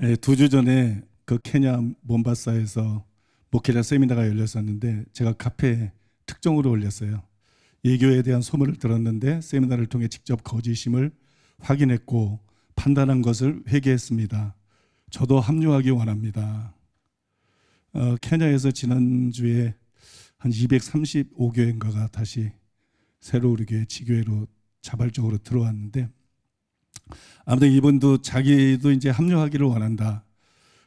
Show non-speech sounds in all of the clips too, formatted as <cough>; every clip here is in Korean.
예, 두주 전에 그 케냐 몬바사에서 목회자 세미나가 열렸었는데 제가 카페에 특종으로 올렸어요. 예교에 대한 소문을 들었는데 세미나를 통해 직접 거짓임을 확인했고 판단한 것을 회개했습니다. 저도 합류하기 원합니다. 어, 케냐에서 지난주에 한 235교회인가가 다시 새로 우리 교회 지교회로 자발적으로 들어왔는데 아무튼 이분도 자기도 이제 합류하기를 원한다.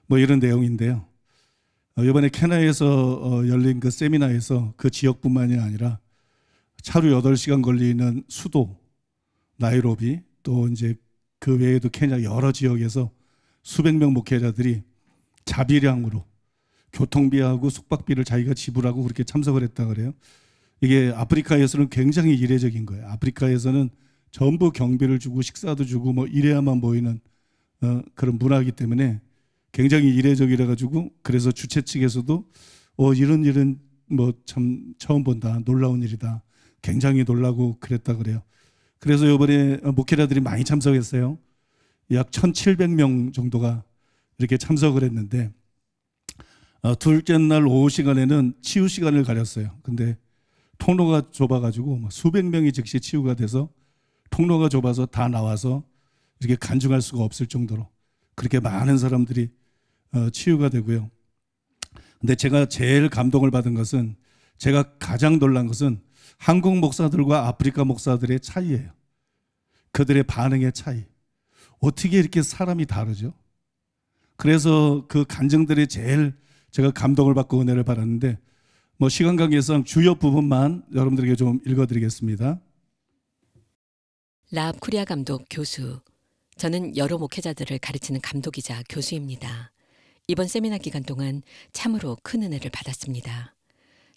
뭐 이런 내용인데요. 어, 이번에 캐나에서 어, 열린 그 세미나에서 그 지역뿐만이 아니라 차로 8시간 걸리는 수도 나이로비 또 이제 그 외에도 케냐 여러 지역에서 수백 명 목회자들이 자비량으로 교통비하고 숙박비를 자기가 지불하고 그렇게 참석을 했다 그래요. 이게 아프리카에서는 굉장히 이례적인 거예요. 아프리카에서는 전부 경비를 주고 식사도 주고 뭐 이래야만 보이는 어, 그런 문화이기 때문에 굉장히 이례적이라 가지고 그래서 주최 측에서도 어 이런 일은 뭐 참 처음 본다 놀라운 일이다 굉장히 놀라고 그랬다 그래요. 그래서 이번에 목회자들이 많이 참석했어요. 약 1,700명 정도가 이렇게 참석을 했는데 어, 둘째 날 오후 시간에는 치유 시간을 가렸어요. 근데 통로가 좁아가지고 뭐 수백 명이 즉시 치유가 돼서 통로가 좁아서 다 나와서 이렇게 간증할 수가 없을 정도로 그렇게 많은 사람들이 어, 치유가 되고요. 근데 제가 제일 감동을 받은 것은 제가 가장 놀란 것은 한국 목사들과 아프리카 목사들의 차이예요. 그들의 반응의 차이. 어떻게 이렇게 사람이 다르죠? 그래서 그 간증들이 제일 제가 감동을 받고 은혜를 받았는데 뭐 시간 관계상 주요 부분만 여러분들에게 좀 읽어드리겠습니다. 라합 코리아 감독 교수. 저는 여러 목회자들을 가르치는 감독이자 교수입니다. 이번 세미나 기간 동안 참으로 큰 은혜를 받았습니다.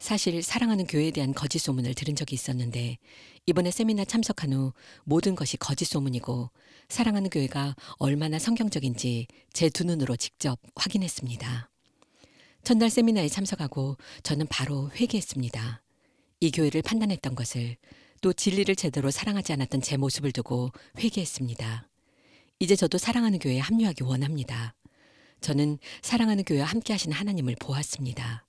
사실 사랑하는 교회에 대한 거짓 소문을 들은 적이 있었는데 이번에 세미나 참석한 후 모든 것이 거짓 소문이고 사랑하는 교회가 얼마나 성경적인지 제 두 눈으로 직접 확인했습니다. 첫날 세미나에 참석하고 저는 바로 회개했습니다. 이 교회를 판단했던 것을 또 진리를 제대로 사랑하지 않았던 제 모습을 두고 회개했습니다. 이제 저도 사랑하는 교회에 합류하기 원합니다. 저는 사랑하는 교회와 함께 하신 하나님을 보았습니다.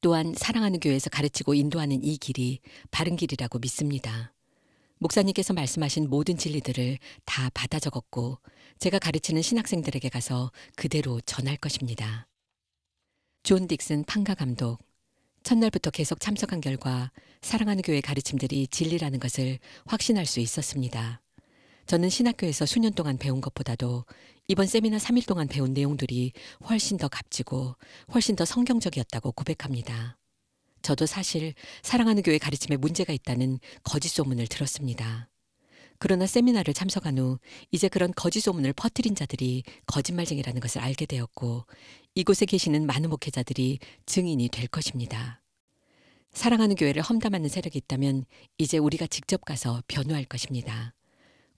또한 사랑하는 교회에서 가르치고 인도하는 이 길이 바른 길이라고 믿습니다. 목사님께서 말씀하신 모든 진리들을 다 받아 적었고 제가 가르치는 신학생들에게 가서 그대로 전할 것입니다. 존 딕슨 판가 감독 첫날부터 계속 참석한 결과 사랑하는 교회 가르침들이 진리라는 것을 확신할 수 있었습니다. 저는 신학교에서 수년 동안 배운 것보다도 이번 세미나 3일 동안 배운 내용들이 훨씬 더 값지고 훨씬 더 성경적이었다고 고백합니다. 저도 사실 사랑하는 교회 가르침에 문제가 있다는 거짓 소문을 들었습니다. 그러나 세미나를 참석한 후 이제 그런 거짓 소문을 퍼뜨린 자들이 거짓말쟁이라는 것을 알게 되었고 이곳에 계시는 많은 목회자들이 증인이 될 것입니다. 사랑하는 교회를 험담하는 세력이 있다면 이제 우리가 직접 가서 변호할 것입니다.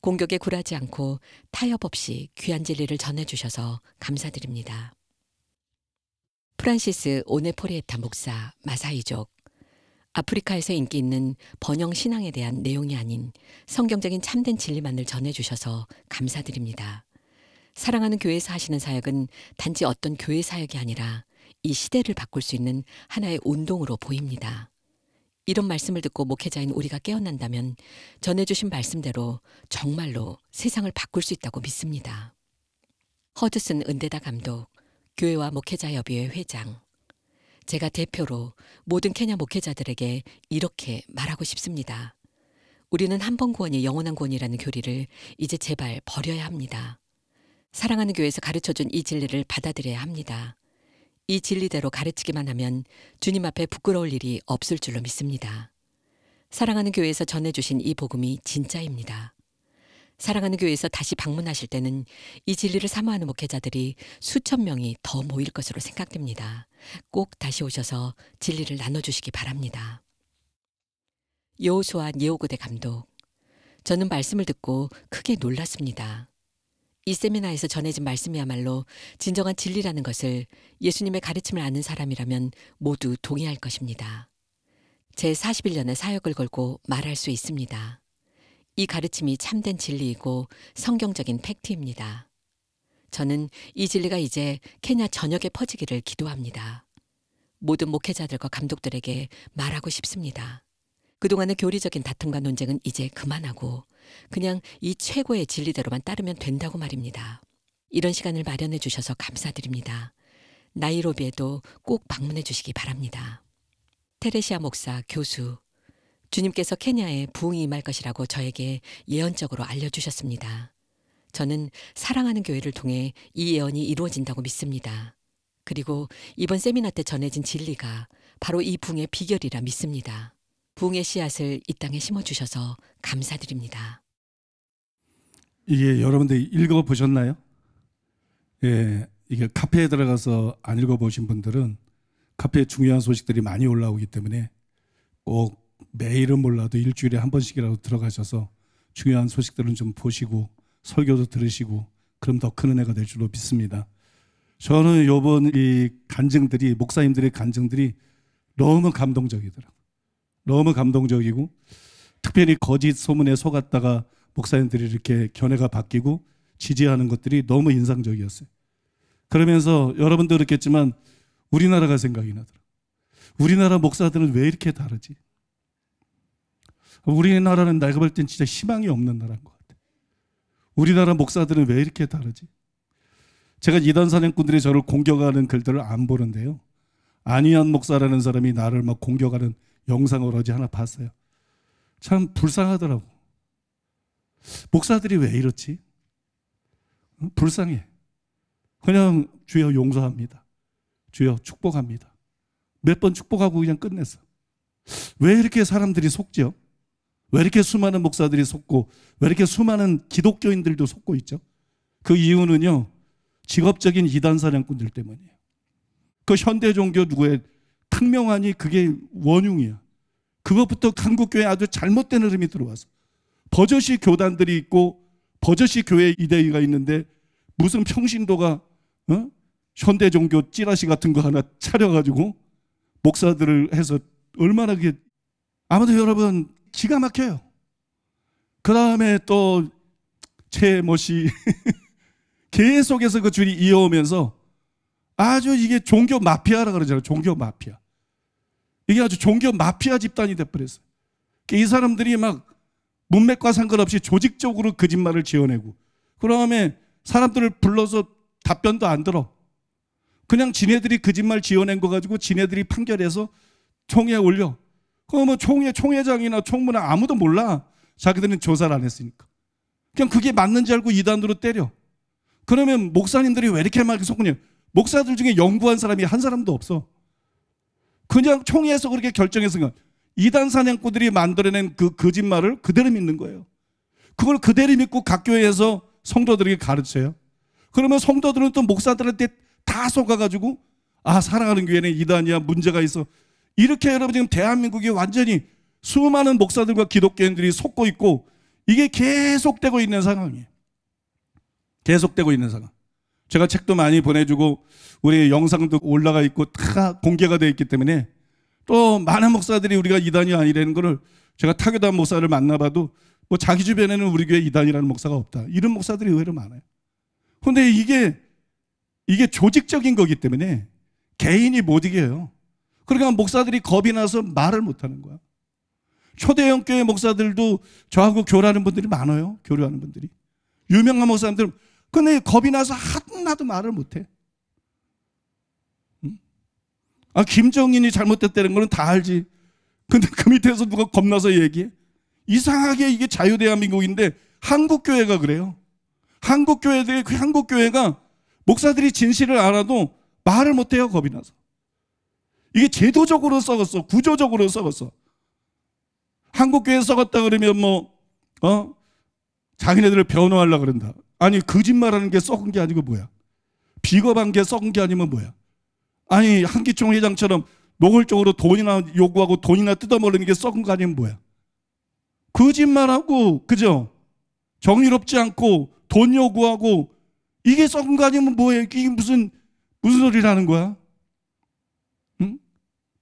공격에 굴하지 않고 타협 없이 귀한 진리를 전해주셔서 감사드립니다. 프란시스 오네포리에타 목사 마사이족 아프리카에서 인기 있는 번영 신앙에 대한 내용이 아닌 성경적인 참된 진리만을 전해주셔서 감사드립니다. 사랑하는 교회에서 하시는 사역은 단지 어떤 교회 사역이 아니라 이 시대를 바꿀 수 있는 하나의 운동으로 보입니다. 이런 말씀을 듣고 목회자인 우리가 깨어난다면 전해주신 말씀대로 정말로 세상을 바꿀 수 있다고 믿습니다. 허드슨 은대다 감독, 교회와 목회자 협의회 회장, 제가 대표로 모든 케냐 목회자들에게 이렇게 말하고 싶습니다. 우리는 한 번 구원이 영원한 구원이라는 교리를 이제 제발 버려야 합니다. 사랑하는 교회에서 가르쳐준 이 진리를 받아들여야 합니다. 이 진리대로 가르치기만 하면 주님 앞에 부끄러울 일이 없을 줄로 믿습니다. 사랑하는 교회에서 전해주신 이 복음이 진짜입니다. 사랑하는 교회에서 다시 방문하실 때는 이 진리를 사모하는 목회자들이 수천 명이 더 모일 것으로 생각됩니다. 꼭 다시 오셔서 진리를 나눠주시기 바랍니다. 여수아 예오고대 감독 저는 말씀을 듣고 크게 놀랐습니다. 이 세미나에서 전해진 말씀이야말로 진정한 진리라는 것을 예수님의 가르침을 아는 사람이라면 모두 동의할 것입니다. 제 41년의 사역을 걸고 말할 수 있습니다. 이 가르침이 참된 진리이고 성경적인 팩트입니다. 저는 이 진리가 이제 케냐 전역에 퍼지기를 기도합니다. 모든 목회자들과 감독들에게 말하고 싶습니다. 그동안의 교리적인 다툼과 논쟁은 이제 그만하고 그냥 이 최고의 진리대로만 따르면 된다고 말입니다. 이런 시간을 마련해 주셔서 감사드립니다. 나이로비에도 꼭 방문해 주시기 바랍니다. 테레시아 목사 교수 주님께서 케냐에 부흥이 임할 것이라고 저에게 예언적으로 알려주셨습니다. 저는 사랑하는 교회를 통해 이 예언이 이루어진다고 믿습니다. 그리고 이번 세미나 때 전해진 진리가 바로 이 붕의 비결이라 믿습니다. 붕의 씨앗을 이 땅에 심어주셔서 감사드립니다. 이게 여러분들 읽어보셨나요? 예, 이게 카페에 들어가서 안 읽어보신 분들은 카페에 중요한 소식들이 많이 올라오기 때문에 꼭 매일은 몰라도 일주일에 한 번씩이라도 들어가셔서 중요한 소식들은 좀 보시고 설교도 들으시고 그럼 더 큰 은혜가 될 줄로 믿습니다. 저는 요번 이 간증들이 목사님들의 간증들이 너무 감동적이더라고요. 너무 감동적이고 특별히 거짓 소문에 속았다가 목사님들이 이렇게 견해가 바뀌고 지지하는 것들이 너무 인상적이었어요. 그러면서 여러분도 그렇겠지만 우리나라가 생각이 나더라고요. 우리나라 목사들은 왜 이렇게 다르지? 우리나라는 내가 볼 땐 진짜 희망이 없는 나라인 것 같아. 우리나라 목사들은 왜 이렇게 다르지? 제가 이단 사냥꾼들이 저를 공격하는 글들을 안 보는데요. 안희연 목사라는 사람이 나를 막 공격하는 영상을 어제 하나 봤어요. 참 불쌍하더라고. 목사들이 왜 이렇지? 불쌍해. 그냥 주여 용서합니다. 주여 축복합니다. 몇 번 축복하고 그냥 끝냈어. 왜 이렇게 사람들이 속지 왜 이렇게 수많은 목사들이 속고 왜 이렇게 수많은 기독교인들도 속고 있죠? 그 이유는요. 직업적인 이단 사냥꾼들 때문이에요. 그 현대 종교 누구의 탕명하니 그게 원흉이야. 그것부터 한국교회 아주 잘못된 흐름이 들어와서 버젓이 교단들이 있고 버젓이 교회 이대위가 있는데 무슨 평신도가 어? 현대 종교 찌라시 같은 거 하나 차려가지고 목사들을 해서 얼마나 그게 아무튼 여러분 기가 막혀요. 그 다음에 또 최모씨 <laughs> 계속해서 그 줄이 이어오면서 아주 이게 종교 마피아라 그러잖아요. 종교 마피아. 이게 아주 종교 마피아 집단이 돼버렸어요. 그러니까 이 사람들이 막 문맥과 상관없이 조직적으로 거짓말을 지어내고 그 다음에 사람들을 불러서 답변도 안 들어. 그냥 지네들이 거짓말 지어낸 거 가지고 지네들이 판결해서 총에 올려. 그럼 뭐 총회, 총회장이나 총무나 아무도 몰라. 자기들은 조사를 안 했으니까. 그냥 그게 맞는지 알고 이단으로 때려. 그러면 목사님들이 왜 이렇게 막 속냐. 목사들 중에 연구한 사람이 한 사람도 없어. 그냥 총회에서 그렇게 결정했으니까 이단 사냥꾼들이 만들어낸 그 거짓말을 그대로 믿는 거예요. 그걸 그대로 믿고 각 교회에서 성도들에게 가르쳐요. 그러면 성도들은 또 목사들한테 다 속아가지고 아 사랑하는 교회는 이단이야 문제가 있어 이렇게 여러분 지금 대한민국이 완전히 수많은 목사들과 기독교인들이 속고 있고 이게 계속되고 있는 상황이에요. 계속되고 있는 상황. 제가 책도 많이 보내주고 우리 영상도 올라가 있고 다 공개가 되어 있기 때문에 또 많은 목사들이 우리가 이단이 아니라는 것을 제가 타교단 목사를 만나봐도 뭐 자기 주변에는 우리 교회 이단이라는 목사가 없다. 이런 목사들이 의외로 많아요. 근데 이게 이게 조직적인 거기 때문에 개인이 못 이겨요. 그러니까 목사들이 겁이 나서 말을 못하는 거야. 초대형 교회 목사들도 저하고 교류하는 분들이 많아요. 교류하는 분들이. 유명한 목사님들 근데 겁이 나서 하나도 말을 못해. 아 김정인이 잘못됐다는 거는 다 알지. 근데 그 밑에서 누가 겁나서 얘기해? 이상하게 이게 자유 대한민국인데 한국 교회가 그래요. 한국 교회들이 그 한국 교회가 목사들이 진실을 알아도 말을 못해요 겁이 나서. 이게 제도적으로 썩었어. 구조적으로 썩었어. 한국교회 썩었다 그러면 뭐, 어? 자기네들을 변호하려 그런다. 아니, 거짓말하는 게 썩은 게 아니고 뭐야? 비겁한 게 썩은 게 아니면 뭐야? 아니, 한기총 회장처럼 노골적으로 돈이나 요구하고 돈이나 뜯어먹는 게 썩은 거 아니면 뭐야? 거짓말하고, 그죠? 정의롭지 않고 돈 요구하고 이게 썩은 거 아니면 뭐야 이게 무슨, 무슨 소리라는 거야?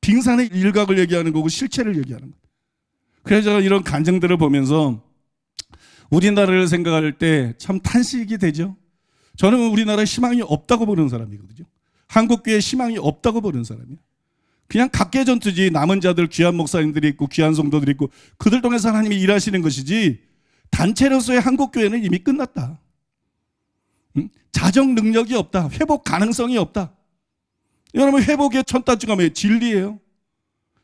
빙산의 일각을 얘기하는 거고 실체를 얘기하는 거. 그래서 저는 이런 간증들을 보면서 우리나라를 생각할 때 참 탄식이 되죠. 저는 우리나라에 희망이 없다고 보는 사람이거든요. 한국교회 희망이 없다고 보는 사람이야. 그냥 각계 전투지 남은 자들 귀한 목사님들이 있고 귀한 성도들이 있고 그들 통해서 하나님이 일하시는 것이지 단체로서의 한국교회는 이미 끝났다. 자정 능력이 없다. 회복 가능성이 없다. 여러분 회복의 첫 단추가 뭐예요? 진리예요.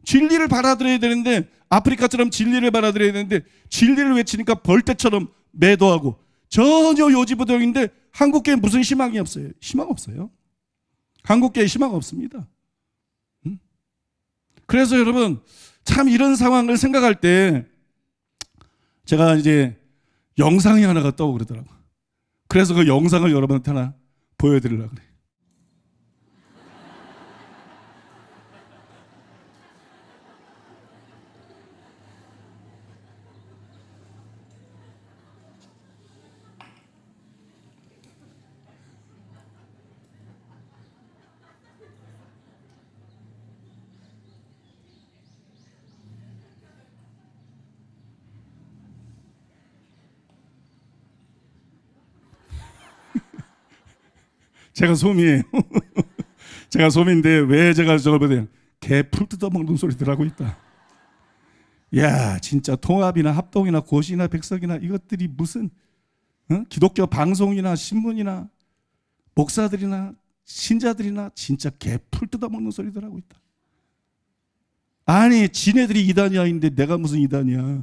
진리를 받아들여야 되는데 아프리카처럼 진리를 받아들여야 되는데 진리를 외치니까 벌떼처럼 매도하고 전혀 요지부동인데 한국교회 무슨 희망이 없어요. 희망 없어요. 한국교회 희망 없습니다. 그래서 여러분 참 이런 상황을 생각할 때 제가 이제 영상이 하나가 떠오르더라고. 그래서 그 영상을 여러분한테 하나 보여드리려고 그래. 제가 솜이에요. <laughs> 제가 솜인데 왜 제가 저걸 보세요. 개풀 뜯어먹는 소리들 하고 있다. 야, 진짜 통합이나 합동이나 고시나 백석이나 이것들이 무슨 어? 기독교 방송이나 신문이나 목사들이나 신자들이나 진짜 개풀 뜯어먹는 소리들 하고 있다. 아니, 지네들이 이단이 아닌데 내가 무슨 이단이야.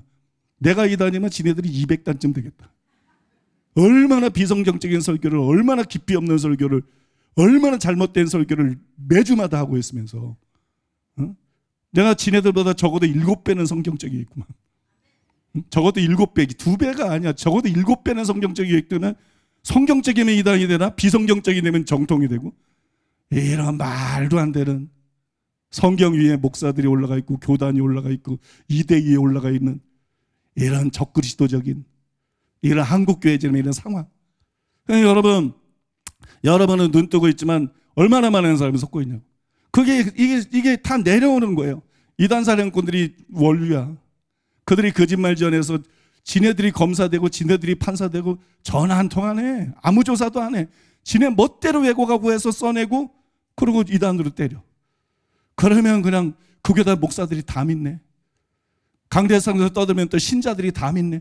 내가 이단이면 지네들이 200단쯤 되겠다. 얼마나 비성경적인 설교를, 얼마나 깊이 없는 설교를, 얼마나 잘못된 설교를 매주마다 하고 있으면서 어? 내가 지네들보다 적어도 일곱 배는 성경적이 있구만. 적어도 일곱 배기 두 배가 아니야. 적어도 일곱 배는 성경적이 있구나 성경적이면 이단이 되나 비성경적이 되면 정통이 되고 이런 말도 안 되는 성경 위에 목사들이 올라가 있고 교단이 올라가 있고 이대 위에 올라가 있는 이런 적그리스도적인 이런 한국교회 지금 이런 상황. 그러니까 여러분, 여러분은 눈 뜨고 있지만 얼마나 많은 사람이 속고 있냐고. 그게, 이게, 이게 다 내려오는 거예요. 이단사령꾼들이 원류야. 그들이 거짓말 전해서 지네들이 검사되고 지네들이 판사되고 전화 한 통 안 해. 아무 조사도 안 해. 지네 멋대로 왜곡하고 해서 써내고 그러고 이단으로 때려. 그러면 그냥 그게 다 목사들이 다 믿네. 강대상에서 떠들면 또 신자들이 다 믿네.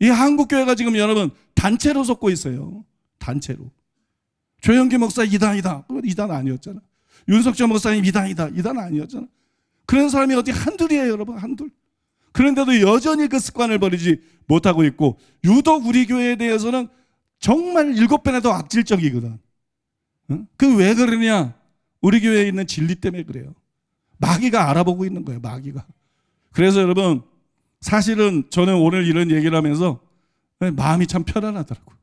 이 한국교회가 지금 여러분 단체로 속고 있어요. 단체로. 조영기 목사 이단이다. 이단 아니었잖아. 윤석열 목사님 이단이다. 이단 아니었잖아. 그런 사람이 어디 한둘이에요, 여러분. 한둘. 그런데도 여전히 그 습관을 버리지 못하고 있고 유독 우리 교회에 대해서는 정말 일곱 배나 더 악질적이거든. 응? 그왜 그러냐? 우리 교회에 있는 진리 때문에 그래요. 마귀가 알아보고 있는 거예요, 마귀가. 그래서 여러분 사실은 저는 오늘 이런 얘기를 하면서 마음이 참 편안하더라고요.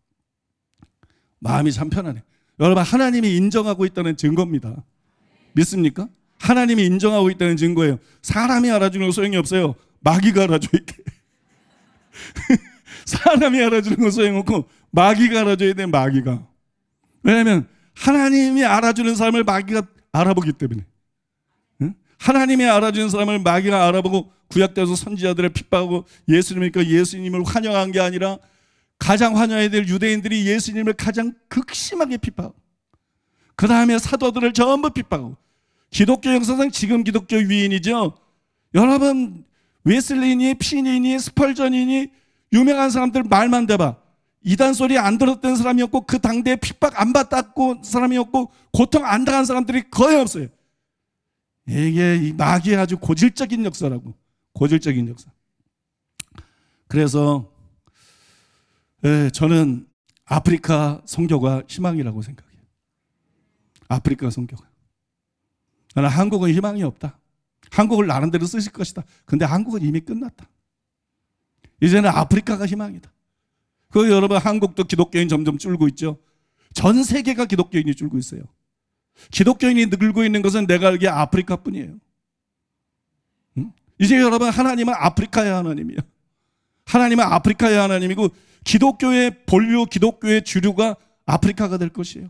마음이 참 편안해. 여러분, 하나님이 인정하고 있다는 증거입니다. 믿습니까? 하나님이 인정하고 있다는 증거예요. 사람이 알아주는 거 소용이 없어요. 마귀가 알아줘야 돼. <laughs> 사람이 알아주는 건 소용없고, 마귀가 알아줘야 돼, 마귀가. 왜냐면, 하나님이 알아주는 삶을 마귀가 알아보기 때문에. 하나님이 알아주는 사람을 마귀가 알아보고 구약대에서 선지자들을 핍박하고 예수님이니까 그 예수님을 환영한 게 아니라 가장 환영해야 될 유대인들이 예수님을 가장 극심하게 핍박하고 그 다음에 사도들을 전부 핍박하고 기독교 역사상 지금 기독교 위인이죠. 여러분 웨슬리니 피니니 스펄전이니 유명한 사람들 말만 대봐. 이단 소리 안 들었던 사람이었고 그 당대에 핍박 안 받았고 사람이었고 고통 안 당한 사람들이 거의 없어요. 이게 마귀의 아주 고질적인 역사라고. 고질적인 역사. 그래서 예, 저는 아프리카 성교가 희망이라고 생각해요. 아프리카 성교가 나는 한국은 희망이 없다. 한국을 나름대로 쓰실 것이다. 근데 한국은 이미 끝났다. 이제는 아프리카가 희망이다. 그 여러분 한국도 기독교인 점점 줄고 있죠. 전 세계가 기독교인이 줄고 있어요. 기독교인이 늘고 있는 것은 내가 알기에 아프리카 뿐이에요. 이제 여러분, 하나님은 아프리카의 하나님이야. 하나님은 아프리카의 하나님이고, 기독교의 본류, 기독교의 주류가 아프리카가 될 것이에요.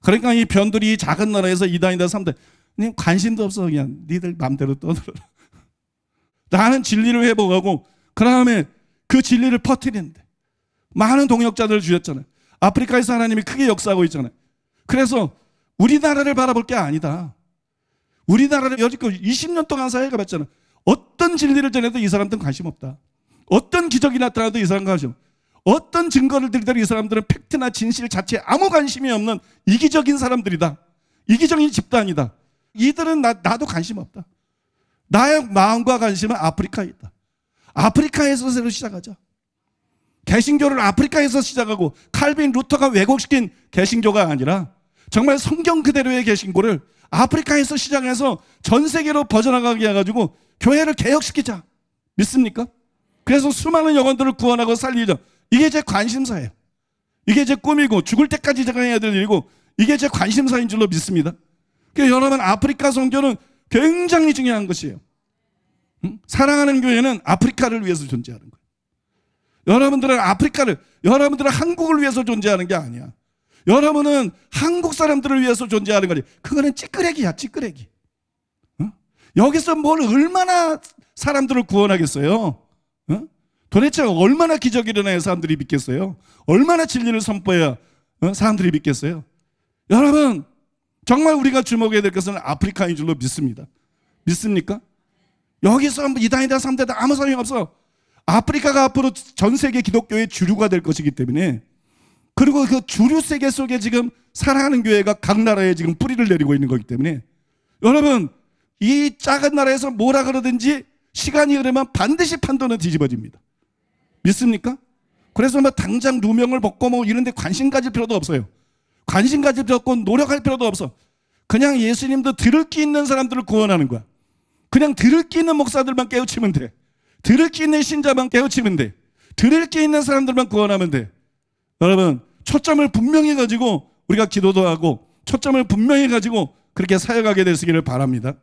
그러니까 이 변들이 작은 나라에서 이단이다, 삼대. 그냥 관심도 없어. 그냥 니들 맘대로 떠들어라. <laughs> 나는 진리를 회복하고, 그 다음에 그 진리를 퍼뜨리는데. 많은 동역자들을 주셨잖아요. 아프리카에서 하나님이 크게 역사하고 있잖아요. 그래서 우리나라를 바라볼 게 아니다. 우리나라를 여지껏 20년 동안 사회가 봤잖아. 어떤 진리를 전해도 이 사람들은 관심 없다. 어떤 기적이 나타나도 이 사람 관심 없다. 어떤 증거를 들더라도 이 사람들은 팩트나 진실 자체에 아무 관심이 없는 이기적인 사람들이다. 이기적인 집단이다. 이들은 나, 나도 관심 없다. 나의 마음과 관심은 아프리카에 있다. 아프리카에서 새로 시작하자. 개신교를 아프리카에서 시작하고 칼빈 루터가 왜곡시킨 개신교가 아니라 정말 성경 그대로의 계신고를 아프리카에서 시작해서 전 세계로 버져나가게 해가지고 교회를 개혁시키자. 믿습니까? 그래서 수많은 영혼들을 구원하고 살리자. 이게 제 관심사예요. 이게 제 꿈이고 죽을 때까지 제가 해야 될 일이고 이게 제 관심사인 줄로 믿습니다. 그러니까 여러분 아프리카 성교는 굉장히 중요한 것이에요. 응? 사랑하는 교회는 아프리카를 위해서 존재하는 거예요. 여러분들은 아프리카를 여러분들은 한국을 위해서 존재하는 게 아니야. 여러분은 한국 사람들을 위해서 존재하는 거니 그거는 찌끄레기야 찌끄레기 어? 여기서 뭘 얼마나 사람들을 구원하겠어요 어? 도대체 얼마나 기적이 일어나야 사람들이 믿겠어요 얼마나 진리를 선포해야 어, 사람들이 믿겠어요 여러분 정말 우리가 주목해야 될 것은 아프리카인 줄로 믿습니다 믿습니까? 여기서 이단이다 삼대다 아무 소용이 없어 아프리카가 앞으로 전 세계 기독교의 주류가 될 것이기 때문에 그리고 그 주류 세계 속에 지금 사랑하는 교회가 각 나라에 지금 뿌리를 내리고 있는 거기 때문에 여러분 이 작은 나라에서 뭐라 그러든지 시간이 흐르면 반드시 판도는 뒤집어집니다. 믿습니까? 그래서 뭐 당장 누명을 벗고 뭐 이런 데 관심 가질 필요도 없어요. 관심 가질 필요 없고 노력할 필요도 없어. 그냥 예수님도 들을 끼 있는 사람들을 구원하는 거야. 그냥 들을 끼 있는 목사들만 깨우치면 돼. 들을 끼 있는 신자만 깨우치면 돼. 들을 끼 있는 사람들만 구원하면 돼. 여러분, 초점을 분명히 가지고 우리가 기도도 하고 초점을 분명히 가지고 그렇게 사역하게 되시기를 바랍니다.